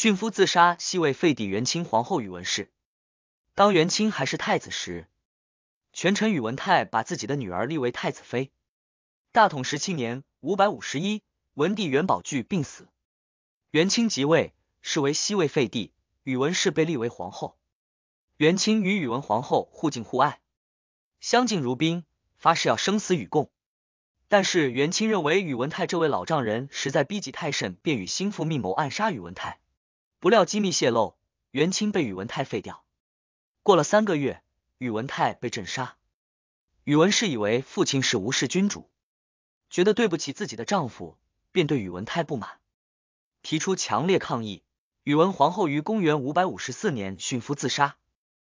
殉夫自杀，西魏废帝元钦皇后宇文氏。当元钦还是太子时，权臣宇文泰把自己的女儿立为太子妃。大统十七年（五百五十一），文帝元宝炬病死，元钦即位，是为西魏废帝，宇文氏被立为皇后。元钦与宇文皇后互敬互爱，相敬如宾，发誓要生死与共。但是元钦认为宇文泰这位老丈人实在逼急太甚，便与心腹密谋暗杀宇文泰。不料机密泄露，元钦被宇文泰废掉。过了三个月，宇文泰被镇杀。宇文氏以为父亲是无视君主，觉得对不起自己的丈夫，便对宇文泰不满，提出强烈抗议。宇文皇后于公元五百五十四年殉夫自杀。